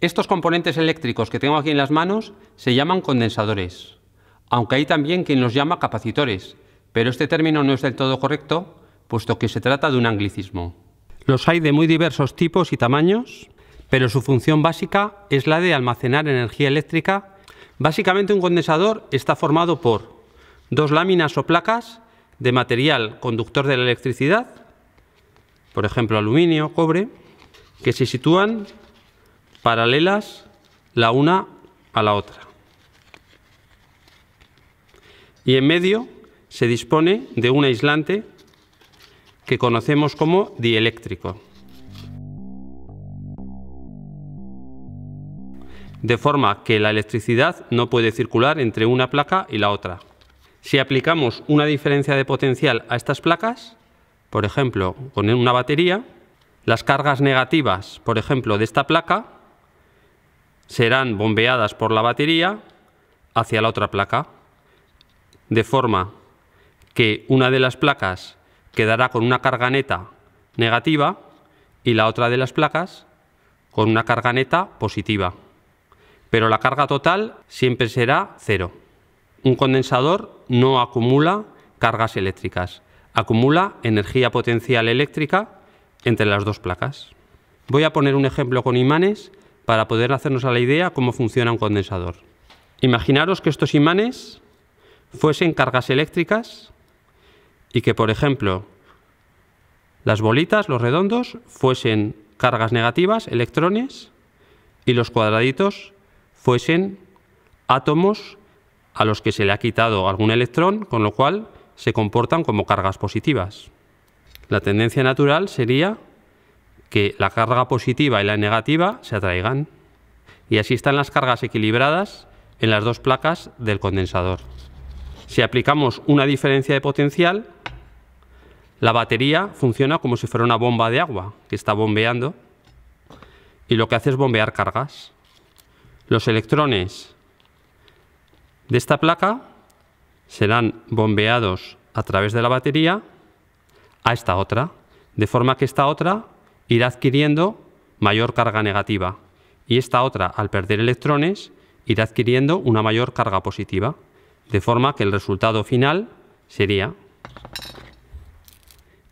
Estos componentes eléctricos que tengo aquí en las manos se llaman condensadores, aunque hay también quien los llama capacitores, pero este término no es del todo correcto, puesto que se trata de un anglicismo. Los hay de muy diversos tipos y tamaños, pero su función básica es la de almacenar energía eléctrica. Básicamente un condensador está formado por dos láminas o placas de material conductor de la electricidad, por ejemplo aluminio, cobre, que se sitúan paralelas la una a la otra. Y en medio se dispone de un aislante que conocemos como dieléctrico. De forma que la electricidad no puede circular entre una placa y la otra. Si aplicamos una diferencia de potencial a estas placas, por ejemplo, con una batería, las cargas negativas, por ejemplo, de esta placa, serán bombeadas por la batería hacia la otra placa, de forma que una de las placas quedará con una carga neta negativa y la otra de las placas con una carga neta positiva. Pero la carga total siempre será cero. Un condensador no acumula cargas eléctricas, acumula energía potencial eléctrica entre las dos placas. Voy a poner un ejemplo con imanes para poder hacernos a la idea cómo funciona un condensador. Imaginaros que estos imanes fuesen cargas eléctricas y que, por ejemplo, las bolitas, los redondos, fuesen cargas negativas, electrones, y los cuadraditos fuesen átomos a los que se le ha quitado algún electrón, con lo cual se comportan como cargas positivas. La tendencia natural sería que la carga positiva y la negativa se atraigan. Y así están las cargas equilibradas en las dos placas del condensador. Si aplicamos una diferencia de potencial, la batería funciona como si fuera una bomba de agua que está bombeando y lo que hace es bombear cargas. Los electrones de esta placa serán bombeados a través de la batería a esta otra, de forma que esta otra irá adquiriendo mayor carga negativa y esta otra, al perder electrones, irá adquiriendo una mayor carga positiva, de forma que el resultado final sería...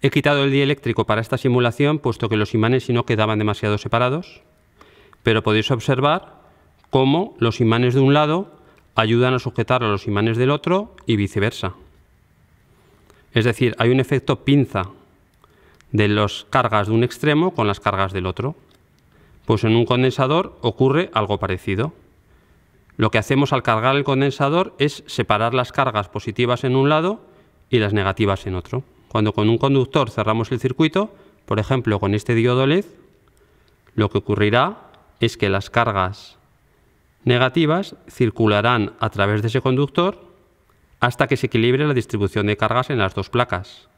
He quitado el dieléctrico para esta simulación puesto que los imanes si no quedaban demasiado separados, pero podéis observar cómo los imanes de un lado ayudan a sujetar a los imanes del otro y viceversa. Es decir, hay un efecto pinza de las cargas de un extremo con las cargas del otro. Pues en un condensador ocurre algo parecido. Lo que hacemos al cargar el condensador es separar las cargas positivas en un lado y las negativas en otro. Cuando con un conductor cerramos el circuito, por ejemplo con este diodo LED, lo que ocurrirá es que las cargas negativas circularán a través de ese conductor hasta que se equilibre la distribución de cargas en las dos placas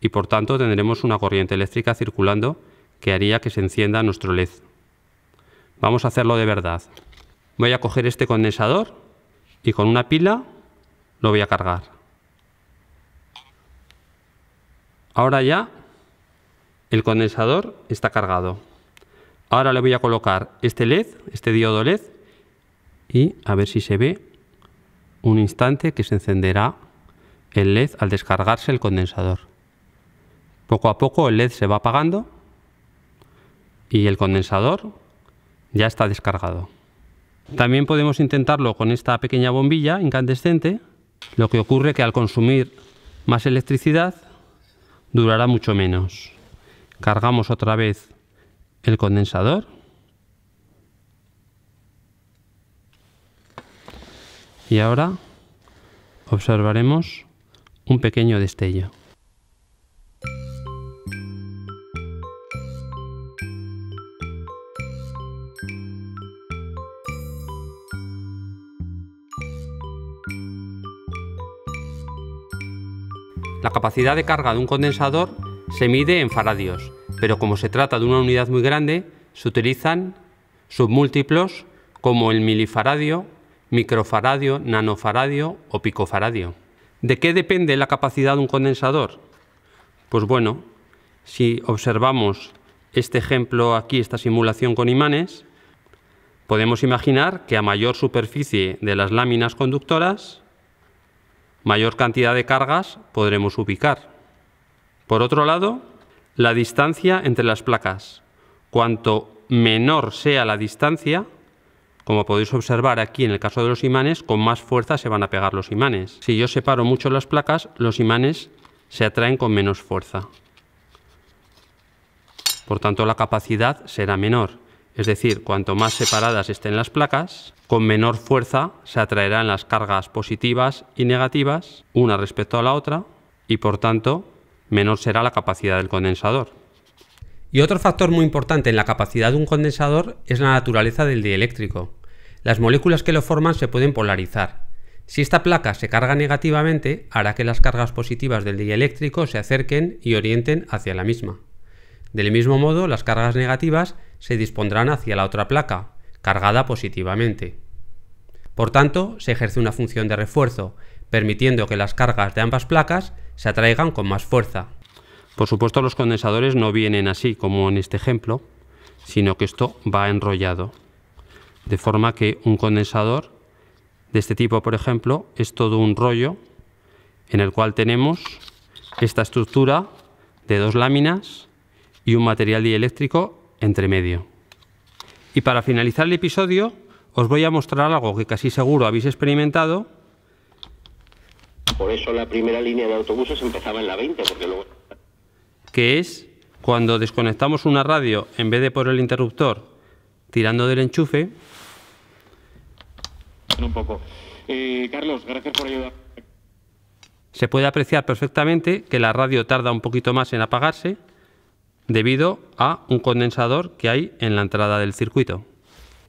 y por tanto tendremos una corriente eléctrica circulando que haría que se encienda nuestro LED. Vamos a hacerlo de verdad. Voy a coger este condensador y con una pila lo voy a cargar. Ahora ya el condensador está cargado. Ahora le voy a colocar este LED, este diodo LED, y a ver si se ve un instante que se encenderá el LED al descargarse el condensador. Poco a poco el LED se va apagando y el condensador ya está descargado. También podemos intentarlo con esta pequeña bombilla incandescente, lo que ocurre que al consumir más electricidad durará mucho menos. Cargamos otra vez el condensador. Y ahora observaremos un pequeño destello. La capacidad de carga de un condensador se mide en faradios, pero como se trata de una unidad muy grande, se utilizan submúltiplos como el milifaradio, microfaradio, nanofaradio o picofaradio. ¿De qué depende la capacidad de un condensador? Pues bueno, si observamos este ejemplo aquí, esta simulación con imanes, podemos imaginar que a mayor superficie de las láminas conductoras, mayor cantidad de cargas podremos ubicar. Por otro lado, la distancia entre las placas. Cuanto menor sea la distancia, como podéis observar aquí en el caso de los imanes, con más fuerza se van a pegar los imanes. Si yo separo mucho las placas, los imanes se atraen con menos fuerza. Por tanto, la capacidad será menor. Es decir, cuanto más separadas estén las placas, con menor fuerza se atraerán las cargas positivas y negativas una respecto a la otra y por tanto menor será la capacidad del condensador. Y otro factor muy importante en la capacidad de un condensador es la naturaleza del dieléctrico. Las moléculas que lo forman se pueden polarizar. Si esta placa se carga negativamente, hará que las cargas positivas del dieléctrico se acerquen y orienten hacia la misma. Del mismo modo, las cargas negativas se dispondrán hacia la otra placa, cargada positivamente. Por tanto, se ejerce una función de refuerzo, permitiendo que las cargas de ambas placas se atraigan con más fuerza. Por supuesto, los condensadores no vienen así como en este ejemplo, sino que esto va enrollado. De forma que un condensador de este tipo, por ejemplo, es todo un rollo en el cual tenemos esta estructura de dos láminas y un material dieléctrico entre medio. Y para finalizar el episodio, os voy a mostrar algo que casi seguro habéis experimentado. Por eso la primera línea de autobuses empezaba en la 20, porque luego... Que es cuando desconectamos una radio en vez de por el interruptor tirando del enchufe. Un poco. Eh, Carlos, gracias por ayudar. Se puede apreciar perfectamente que la radio tarda un poquito más en apagarse debido a un condensador que hay en la entrada del circuito.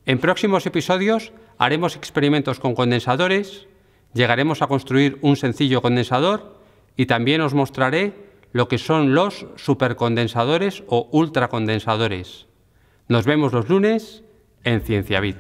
En próximos episodios haremos experimentos con condensadores, llegaremos a construir un sencillo condensador y también os mostraré lo que son los supercondensadores o ultracondensadores. Nos vemos los lunes en CienciaBit.